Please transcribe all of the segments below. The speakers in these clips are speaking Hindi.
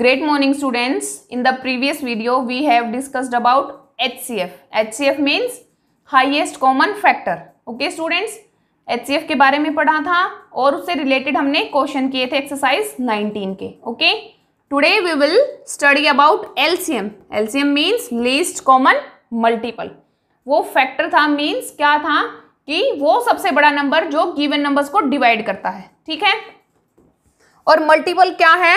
Great morning students. In the previous video we have discussed about HCF. HCF means highest common factor. Okay students HCF के बारे में पढ़ा था और उससे related हमने question किए थे exercise 19 के. Okay. Today we will study about LCM. LCM means least common multiple. वो factor था means क्या था कि वो सबसे बड़ा नंबर जो given numbers को divide करता है. ठीक है और मल्टीपल क्या है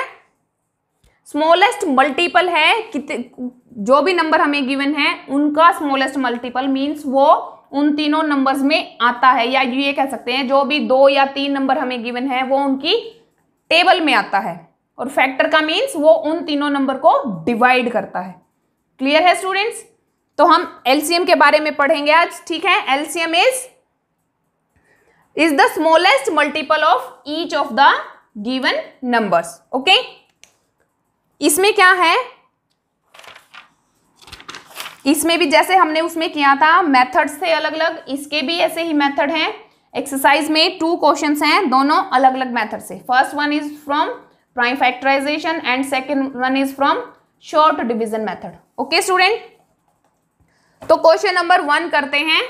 स्मॉलेस्ट मल्टीपल है कितने जो भी नंबर हमें गिवन है उनका स्मॉलेस्ट मल्टीपल मींस वो उन तीनों नंबर्स में आता है या ये कह सकते हैं जो भी दो या तीन नंबर हमें गिवन है वो उनकी टेबल में आता है और फैक्टर का मींस वो उन तीनों नंबर को डिवाइड करता है क्लियर है स्टूडेंट्स तो हम एलसीएम के बारे में पढ़ेंगे आज ठीक है LCM is is the smallest multiple of each of the given numbers okay इसमें क्या है इसमें भी जैसे हमने उसमें किया था मेथड्स थे अलग अलग इसके भी ऐसे ही मेथड हैं एक्सरसाइज में टू क्वेश्चंस हैं दोनों अलग अलग मेथड से first one is from prime factorisation and second one is from short division method okay student तो क्वेश्चन नंबर वन करते हैं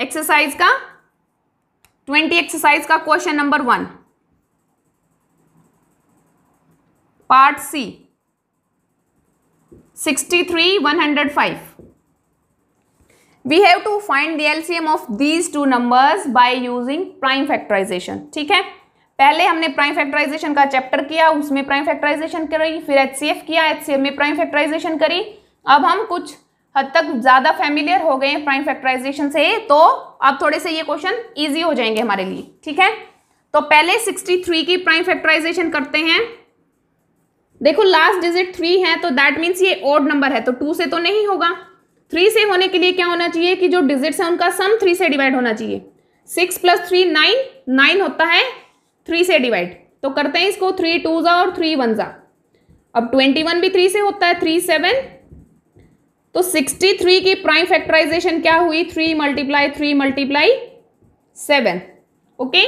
एक्सरसाइज का ट्वेंटी एक्सरसाइज का question number one part C 63 105 we have to find the lcm of these two numbers by using prime factorization ठीक है पहले हमने प्राइम फैक्टराइजेशन का चैप्टर किया उसमें प्राइम फैक्टराइजेशन करी फिर एचसीएफ किया एचसीएफ में प्राइम फैक्टराइजेशन करी अब हम कुछ हद तक ज़्यादा फेमिलियर हो गए हैं प्राइम फैक्टराइजेशन से तो अब थोड़े से ये क्वेश्चन ईजी हो जाएंगे हमारे लिए ठीक है तो पहले 63 की प्राइम फैक्टराइजेशन करते हैं देखो लास्ट डिजिट थ्री है तो दैट मीन्स ये ऑड नंबर है तो टू से तो नहीं होगा थ्री से होने के लिए क्या होना चाहिए कि जो डिजिट्स हैं उनका सम थ्री से डिवाइड होना चाहिए six plus three nine nine होता है थ्री से डिवाइड तो करते हैं इसको थ्री टू ज़ा और थ्री वन ज़ा अब ट्वेंटी वन भी थ्री से होता है थ्री सेवन तो सिक्सटी थ्री की प्राइम फैक्टराइजेशन क्या हुई three multiply three multiply seven okay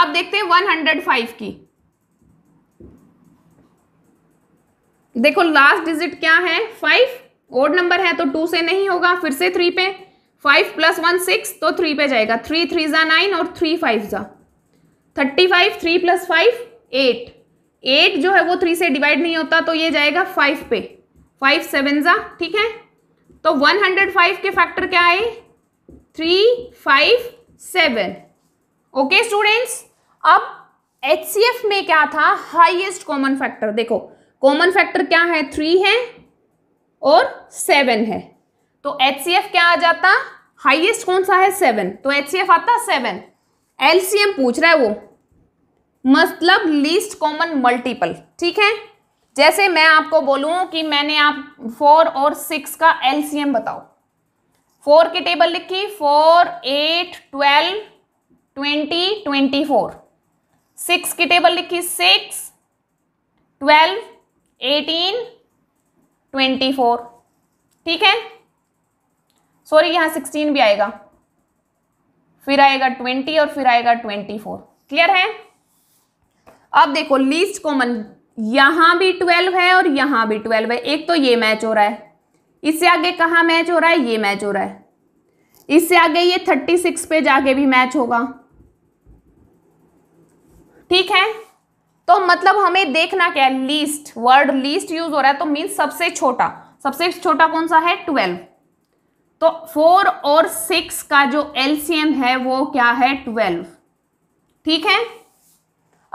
आप देखते हैं वन हंड्रेड फाइव की देखो लास्ट डिजिट क्या है फाइव ओड नंबर है तो टू से नहीं होगा फिर से थ्री पे फाइव प्लस वन सिक्स तो थ्री पे जाएगा थ्री थ्री ज़ा नाइन और थ्री फाइव ज़ा thirty five three plus five eight eight जो है वो थ्री से डिवाइड नहीं होता तो ये जाएगा फाइव पे फाइव सेवन ज़ा ठीक है तो वन हंड्रेड फाइव के फैक्टर क्या आए three five seven okay students अब एच में क्या था हाइएस्ट कॉमन फैक्टर देखो कॉमन फैक्टर क्या है थ्री है और सेवन है तो एच क्या आ जाता हाईएस्ट कौन सा है सेवन तो एच आता सेवन एलसीएम पूछ रहा है वो मतलब लीस्ट कॉमन मल्टीपल ठीक है जैसे मैं आपको बोलूं कि मैंने आप फोर और सिक्स का एलसीएम बताओ फोर की टेबल लिखी four eight twelve twenty twenty four six की टेबल लिखी six twelve eighteen twenty four ठीक है सॉरी यहां सिक्सटीन भी आएगा फिर आएगा ट्वेंटी और फिर आएगा ट्वेंटी फोर क्लियर है अब देखो लीस्ट कॉमन यहां भी ट्वेल्व है और यहां भी ट्वेल्व है एक तो ये मैच हो रहा है इससे आगे कहा मैच हो रहा है ये मैच हो रहा है इससे आगे ये थर्टी सिक्स पे जाके भी मैच होगा ठीक है तो मतलब हमें देखना क्या है लीस्ट वर्ड लीस्ट यूज हो रहा है तो मीन सबसे छोटा सबसे छोटा कौन सा है ट्वेल्व तो फोर और सिक्स का जो एलसीएम है वो क्या है ट्वेल्व ठीक है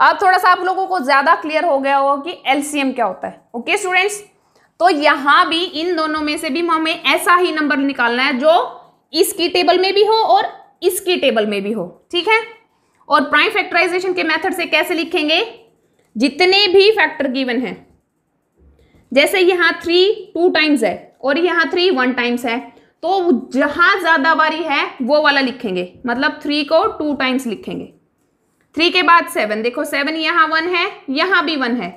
अब थोड़ा सा आप लोगों को ज्यादा क्लियर हो गया होगा कि एलसीएम क्या होता है ओके स्टूडेंट्स तो यहां भी इन दोनों में से भी हमें ऐसा ही नंबर निकालना है जो इसकी टेबल में भी हो और इसकी टेबल में भी हो ठीक है और प्राइम फैक्टराइजेशन के मेथड से कैसे लिखेंगे जितने भी फैक्टर गिवन हैं जैसे यहां थ्री टू टाइम्स है और यहां थ्री वन टाइम्स है तो जहां ज़्यादा बारी है वो वाला लिखेंगे मतलब थ्री को टू टाइम्स लिखेंगे थ्री के बाद सेवन देखो सेवन यहां वन है यहां भी वन है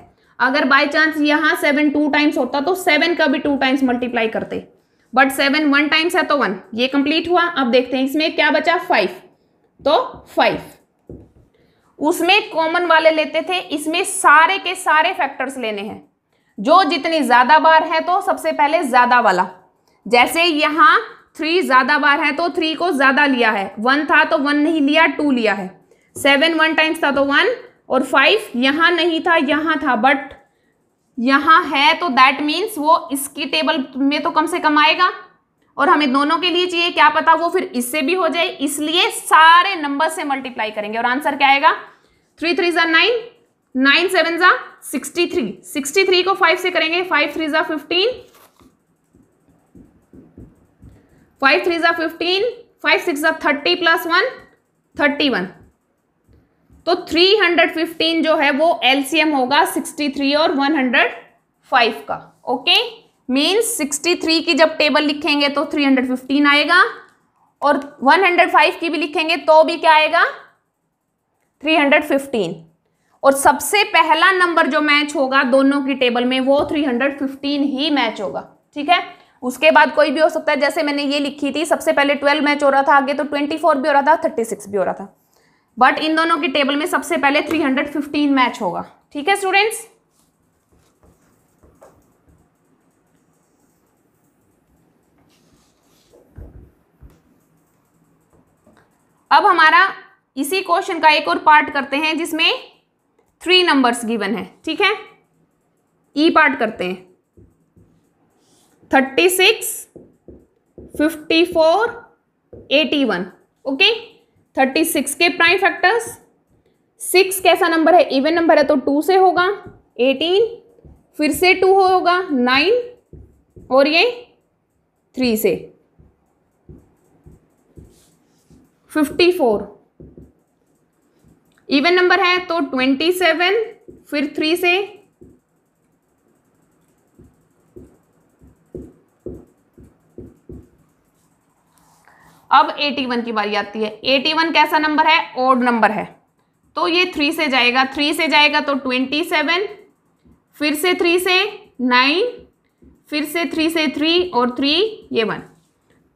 अगर बाई चांस यहां सेवन टू टाइम्स होता तो सेवन का भी टू टाइम्स मल्टीप्लाई करते बट सेवन वन टाइम्स है तो वन ये कंप्लीट हुआ अब देखते हैं इसमें क्या बचा फाइव तो फाइव उसमें कॉमन वाले लेते थे इसमें सारे के सारे फैक्टर्स लेने हैं जो जितनी ज़्यादा बार है तो सबसे पहले ज़्यादा वाला जैसे यहां थ्री ज़्यादा बार है तो थ्री को ज़्यादा लिया है वन था तो वन नहीं लिया टू लिया है सेवन वन टाइम्स था तो वन और फाइव यहां नहीं था यहां था बट यहां है तो दैट मीन्स वो इसकी टेबल में तो कम से कम आएगा और हमें दोनों के लिए चाहिए क्या पता वो फिर इससे भी हो जाए इसलिए सारे नंबर से मल्टीप्लाई करेंगे और आंसर क्या आएगा थ्री थ्री ज़ा नाइन नाइन सेवन ज़ा सिक्सटी थ्री सिक्सटी थ्री को फाइव से करेंगे फाइव थ्री ज़ा फिफ्टीन फाइव थ्री ज़ा फिफ्टीन फाइव सिक्स ज़ा thirty plus one thirty one तो थ्री हंड्रेड फिफ्टीन जो है वो एलसीएम होगा सिक्सटी थ्री और वन हंड्रेड फाइव का ओके okay? मीन्स 63 की जब टेबल लिखेंगे तो 315 आएगा और 105 की भी लिखेंगे तो भी क्या आएगा 315 और सबसे पहला नंबर जो मैच होगा दोनों की टेबल में वो 315 ही मैच होगा ठीक है उसके बाद कोई भी हो सकता है जैसे मैंने ये लिखी थी सबसे पहले 12 मैच हो रहा था आगे तो 24 भी हो रहा था 36 भी हो रहा था बट इन दोनों की टेबल में सबसे पहले 315 मैच होगा ठीक है स्टूडेंट्स अब हमारा इसी क्वेश्चन का एक और पार्ट करते हैं जिसमें थ्री नंबर्स गिवन है ठीक है ई e पार्ट करते हैं thirty six fifty four eighty one okay thirty six के प्राइम फैक्टर्स सिक्स कैसा नंबर है इवन नंबर है तो टू से होगा एटीन फिर से टू होगा नाइन और ये थ्री से फिफ्टी फोर इवन नंबर है तो ट्वेंटी सेवन फिर थ्री से अब एटी वन की बारी आती है एटी वन कैसा नंबर है ओड नंबर है तो ये थ्री से जाएगा थ्री से जाएगा तो ट्वेंटी सेवन फिर से थ्री से नाइन फिर से थ्री से थ्री और थ्री ये वन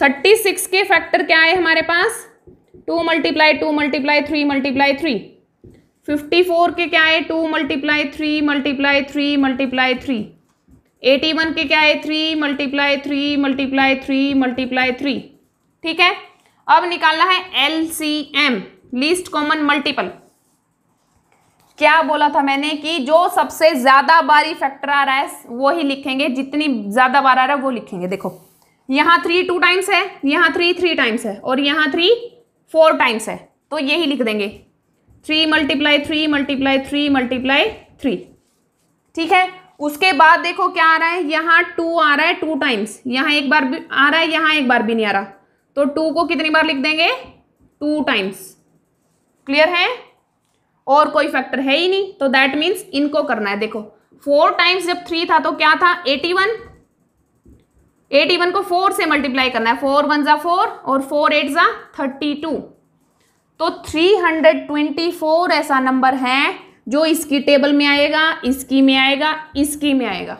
थर्टी सिक्स के फैक्टर क्या है हमारे पास two multiply two multiply three multiply three fifty four के क्या है two multiply three multiply three multiply three eighty one के क्या है three multiply three multiply three multiply three ठीक है अब निकालना है L C M least common multiple क्या बोला था मैंने कि जो सबसे ज़्यादा बारी फैक्टर आ रहा है वो ही लिखेंगे जितनी ज़्यादा बार आ रहा है वो लिखेंगे देखो यहाँ थ्री टू टाइम्स है यहाँ थ्री थ्री टाइम्स है और यहाँ थ्री फोर टाइम्स है तो यही लिख देंगे three multiply three multiply three multiply three ठीक है उसके बाद देखो क्या आ रहा है यहाँ टू आ रहा है टू टाइम्स यहाँ एक बार भी आ रहा है यहाँ एक बार भी नहीं आ रहा तो टू को कितनी बार लिख देंगे टू टाइम्स क्लियर है और कोई फैक्टर है ही नहीं तो दैट मीन्स इनको करना है देखो फोर टाइम्स जब थ्री था तो क्या था एटी वन एट वन को फोर से मल्टीप्लाई करना है फोर वन ज़ा फोर और फोर एट ज़ा थर्टी टू तो थ्री हंड्रेड ट्वेंटी फोर ऐसा नंबर है जो इसकी टेबल में आएगा इसकी में आएगा इसकी में आएगा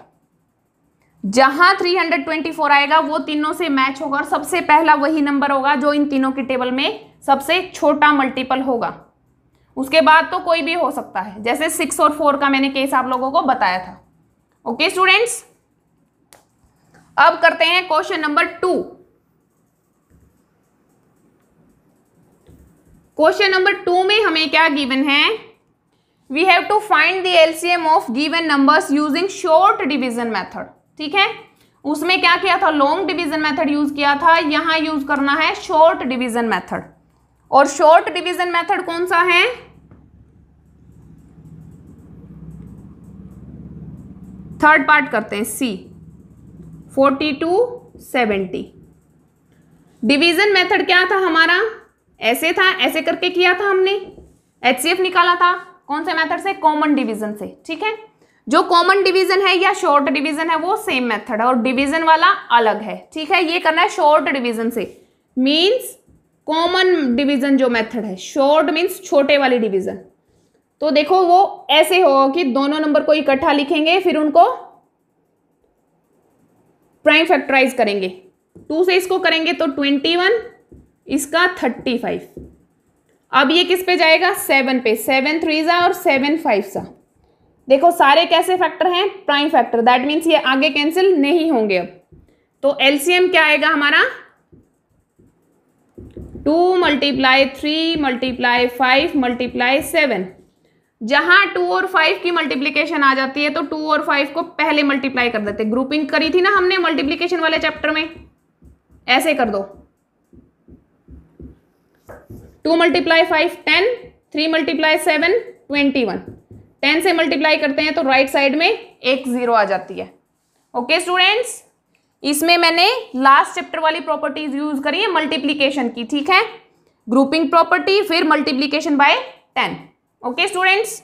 जहां 324 आएगा वो तीनों से मैच होगा और सबसे पहला वही नंबर होगा जो इन तीनों की टेबल में सबसे छोटा मल्टीपल होगा उसके बाद तो कोई भी हो सकता है जैसे सिक्स और फोर का मैंने केस आप लोगों को बताया था ओके स्टूडेंट्स अब करते हैं question number two question number two में हमें क्या गिवन है we have to find the LCM of given numbers using short division method ठीक है उसमें क्या किया था लॉन्ग डिवीजन मेथड यूज किया था यहां यूज करना है शॉर्ट डिवीजन मेथड और शॉर्ट डिवीजन मेथड कौन सा है थर्ड पार्ट करते हैं C forty two seventy division method क्या था हमारा ऐसे था ऐसे करके किया था हमने एच निकाला था कौन से मेथड से कॉमन डिवीजन से ठीक है जो कॉमन डिवीजन है या शॉर्ट डिवीजन है वो सेम मेथड है और डिवीजन वाला अलग है ठीक है ये करना है शॉर्ट डिवीजन से मींस कॉमन डिवीजन जो मेथड है शॉर्ट मींस छोटे वाली डिवीजन तो देखो वो ऐसे होगा कि दोनों नंबर को इकट्ठा लिखेंगे फिर उनको प्राइम फैक्टराइज करेंगे टू से इसको करेंगे तो ट्वेंटी वन इसका थर्टी फाइव अब ये किस पे जाएगा सेवन पे सेवन थ्री सा और सेवन फाइव सा देखो सारे कैसे फैक्टर हैं प्राइम फैक्टर दैट मीन्स ये आगे कैंसिल नहीं होंगे अब तो एम क्या आएगा हमारा two multiply three multiply five multiply seven जहां टू और फाइव की मल्टीप्लीकेशन आ जाती है तो टू और फाइव को पहले मल्टीप्लाई कर देते ग्रुपिंग करी थी ना हमने मल्टीप्लीकेशन वाले चैप्टर में ऐसे कर दो two multiply five ten three multiply seven twenty one ten से मल्टीप्लाई करते हैं तो राइट साइड में एक जीरो आ जाती है ओके स्टूडेंट्स इसमें मैंने लास्ट चैप्टर वाली प्रॉपर्टीज यूज करी है मल्टीप्लीकेशन की ठीक है ग्रुपिंग प्रॉपर्टी फिर multiplication by ten Okay, students?